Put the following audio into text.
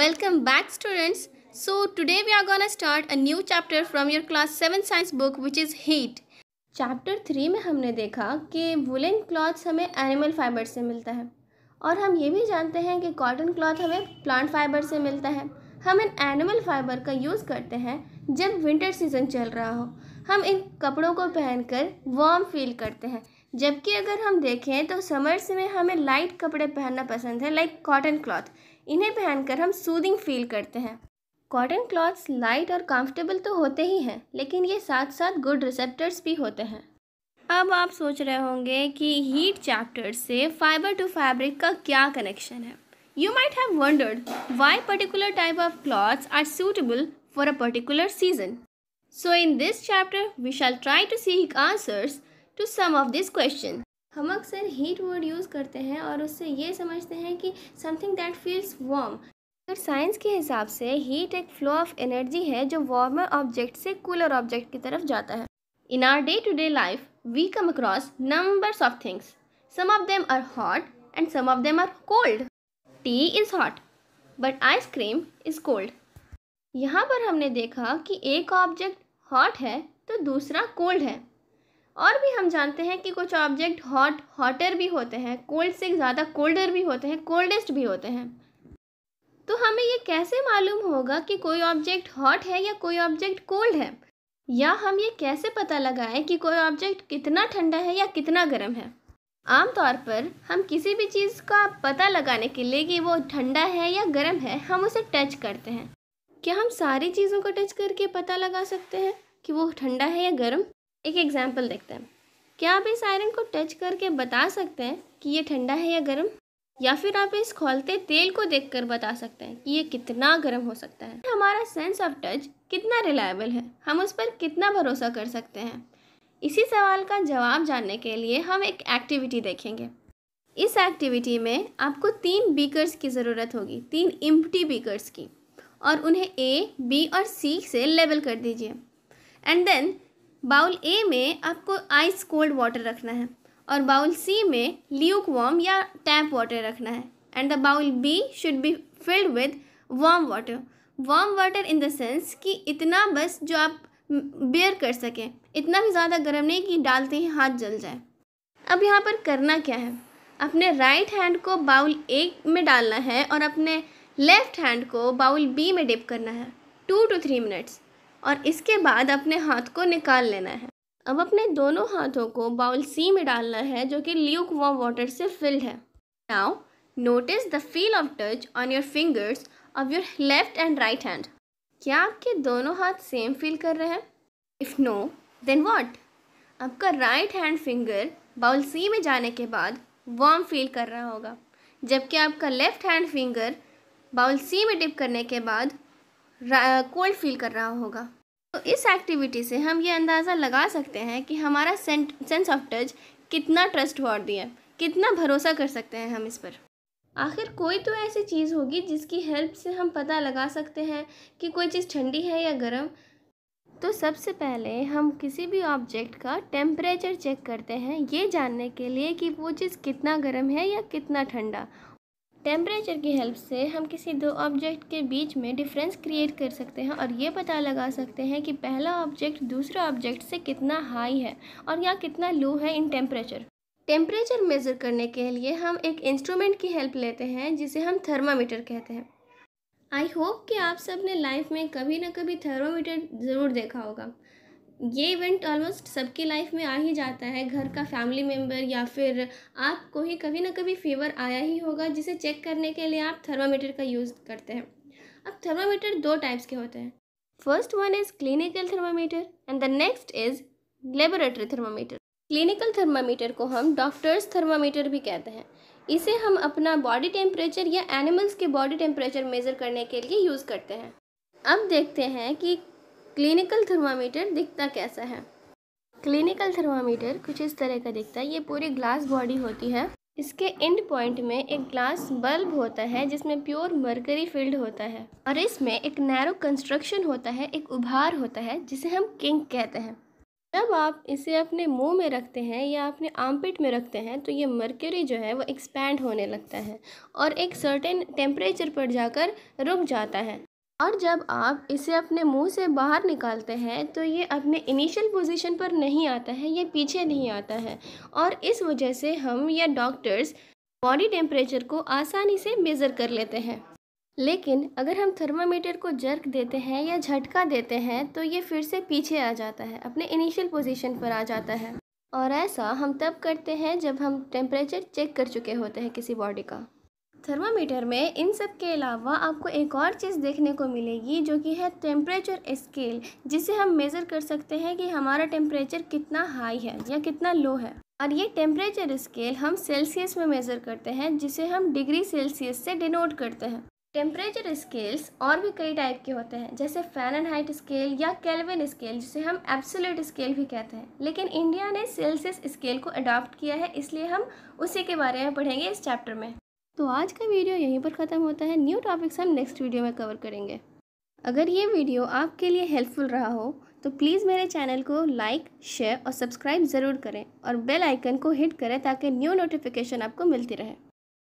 Welcome back students. So today we are gonna start a new chapter from your class 7 science book which is heat. Chapter three में हमने देखा कि woollen clothes हमें animal fibre से मिलता है और हम ये भी जानते हैं कि कॉटन क्लॉथ हमें प्लांट फाइबर से मिलता है हम इन एनिमल फाइबर का यूज़ करते हैं जब विंटर सीजन चल रहा हो हम इन कपड़ों को पहनकर वार्म फील करते हैं जबकि अगर हम देखें तो समर्स में हमें लाइट कपड़े पहनना पसंद है लाइक कॉटन क्लॉथ इन्हें पहनकर हम सूदिंग फील करते हैं कॉटन क्लॉथ्स लाइट और कंफर्टेबल तो होते ही हैं लेकिन ये साथ साथ गुड रिसेप्टर्स भी होते हैं अब आप सोच रहे होंगे कि हीट चैप्टर से फाइबर टू फैब्रिक का क्या कनेक्शन है you might have wondered why particular type of clothes are suitable for a particular season so in this chapter we shall try to seek answers to some of this question हम अक्सर heat word use करते हैं और उससे ये समझते हैं कि समथिंग दैट फील्स वार्म अगर साइंस के हिसाब से हीट एक फ्लो ऑफ एनर्जी है जो वार्मर ऑब्जेक्ट से कूलर ऑब्जेक्ट की तरफ जाता है in our day to day life we come across numbers of things some of them are hot and some of them are cold tea is hot but ice cream is cold यहाँ पर हमने देखा कि एक ऑब्जेक्ट हॉट है तो दूसरा cold है और भी हम जानते हैं कि कुछ ऑब्जेक्ट हॉट हॉटर भी होते हैं कोल्ड से ज़्यादा कोल्डर भी होते हैं कोल्डेस्ट भी होते हैं तो हमें ये कैसे मालूम होगा कि कोई ऑब्जेक्ट हॉट है या कोई ऑब्जेक्ट कोल्ड है या हम ये कैसे पता लगाएं कि कोई ऑब्जेक्ट कितना ठंडा है या कितना गर्म है आमतौर पर हम किसी भी चीज़ का पता लगाने के लिए कि वो ठंडा है या गर्म है हम उसे टच करते हैं क्या हम सारी चीज़ों को टच करके पता लगा सकते हैं कि वो ठंडा है या गर्म एक एग्जाम्पल देखते हैं क्या आप इस आयरन को टच करके बता सकते हैं कि ये ठंडा है या गर्म या फिर आप इस खोलते तेल को देखकर बता सकते हैं कि ये कितना गर्म हो सकता है हमारा सेंस ऑफ टच कितना रिलायबल है हम उस पर कितना भरोसा कर सकते हैं इसी सवाल का जवाब जानने के लिए हम एक एक्टिविटी देखेंगे इस एक्टिविटी में आपको तीन बीकर्स की ज़रूरत होगी तीन इम्पटी बीकर्स की और उन्हें ए बी और सी से लेबल कर दीजिए एंड देन बाउल ए में आपको आइस कोल्ड वाटर रखना है और बाउल सी में ल्यूक वार्म या टैप वाटर रखना है and the bowl B should be filled with warm water warm water in the sense कि इतना बस जो आप बेयर कर सकें इतना भी ज़्यादा गर्म नहीं कि डालते ही हाथ जल जाए अब यहाँ पर करना क्या है अपने राइट हैंड को बाउल ए में डालना है और अपने लेफ़्ट हैंड को बाउल बी में डिप करना है टू टू थ्री मिनट्स और इसके बाद अपने हाथ को निकाल लेना है अब अपने दोनों हाथों को बाउल सी में डालना है जो कि ल्यूक वॉम वाटर से फिल्ड है now notice the feel of touch on your fingers of your left and right hand क्या आपके दोनों हाथ सेम फील कर रहे हैं इफ़ नो देन वॉट आपका right hand finger bowl C में जाने के बाद वॉम फील कर रहा होगा जबकि आपका left hand finger bowl C में डिप करने के बाद कोल्ड फील कर रहा होगा तो इस एक्टिविटी से हम ये अंदाज़ा लगा सकते हैं कि हमारा सेंस ऑफ टच कितना ट्रस्ट वर्दी है कितना भरोसा कर सकते हैं हम इस पर आखिर कोई तो ऐसी चीज़ होगी जिसकी हेल्प से हम पता लगा सकते हैं कि कोई चीज़ ठंडी है या गर्म तो सबसे पहले हम किसी भी ऑब्जेक्ट का टेम्परेचर चेक करते हैं ये जानने के लिए कि वो चीज़ कितना गर्म है या कितना ठंडा टेम्परेचर की हेल्प से हम किसी दो ऑब्जेक्ट के बीच में डिफरेंस क्रिएट कर सकते हैं और ये पता लगा सकते हैं कि पहला ऑब्जेक्ट दूसरा ऑब्जेक्ट से कितना हाई है और या कितना लो है इन टेम्परेचर टेम्परेचर मेज़र करने के लिए हम एक इंस्ट्रूमेंट की हेल्प लेते हैं जिसे हम थर्मामीटर कहते हैं आई होप कि आप सब ने लाइफ में कभी ना कभी थर्मामीटर ज़रूर देखा होगा ये इवेंट ऑलमोस्ट सबकी लाइफ में आ ही जाता है घर का फैमिली मेम्बर या फिर आपको ही कभी ना कभी फीवर आया ही होगा जिसे चेक करने के लिए आप थर्मामीटर का यूज़ करते हैं अब थर्मामीटर दो टाइप्स के होते हैं first one is clinical thermometer and the next is laboratory thermometer clinical thermometer को हम डॉक्टर्स थर्मामीटर भी कहते हैं इसे हम अपना बॉडी टेम्परेचर या एनिमल्स के बॉडी टेम्परेचर मेज़र करने के लिए यूज़ करते हैं अब देखते हैं कि क्लिनिकल थर्मामीटर दिखता कैसा है क्लिनिकल थर्मामीटर कुछ इस तरह का दिखता है ये पूरी ग्लास बॉडी होती है इसके एंड पॉइंट में एक ग्लास बल्ब होता है जिसमें प्योर मरकरी फील्ड होता है और इसमें एक नैरो कंस्ट्रक्शन होता है एक उभार होता है जिसे हम किंक कहते हैं जब आप इसे अपने मुंह में रखते हैं या अपने आमपिट में रखते हैं तो ये मरकरी जो है वो एक्सपैंड होने लगता है और एक सर्टेन टेम्परेचर पर जाकर रुक जाता है और जब आप इसे अपने मुंह से बाहर निकालते हैं तो ये अपने इनिशियल पोजीशन पर नहीं आता है ये पीछे नहीं आता है और इस वजह से हम या डॉक्टर्स बॉडी टेम्परेचर को आसानी से मेज़र कर लेते हैं लेकिन अगर हम थर्मामीटर को जर्क देते हैं या झटका देते हैं तो ये फिर से पीछे आ जाता है अपने इनिशियल पोजीशन पर आ जाता है और ऐसा हम तब करते हैं जब हम टेम्परेचर चेक कर चुके होते हैं किसी बॉडी का थर्मामीटर में इन सब के अलावा आपको एक और चीज़ देखने को मिलेगी जो कि है टेम्परेचर स्केल जिसे हम मेज़र कर सकते हैं कि हमारा टेम्परेचर कितना हाई है या कितना लो है और ये टेम्परेचर स्केल हम सेल्सियस में मेज़र करते हैं जिसे हम डिग्री सेल्सियस से डिनोट करते हैं टेम्परेचर स्केल्स और भी कई टाइप के होते हैं जैसे हाइट स्केल या कैलविन स्केल जिसे हम एब्सोल्यूट स्केल भी कहते हैं लेकिन इंडिया ने सेल्सियस स्केल को अडॉप्ट किया है इसलिए हम उसी के बारे में पढ़ेंगे इस चैप्टर में तो आज का वीडियो यहीं पर ख़त्म होता है न्यू टॉपिक्स हम नेक्स्ट वीडियो में कवर करेंगे अगर ये वीडियो आपके लिए हेल्पफुल रहा हो तो प्लीज़ मेरे चैनल को लाइक शेयर और सब्सक्राइब ज़रूर करें और बेल आइकन को हिट करें ताकि न्यू नोटिफिकेशन आपको मिलती रहे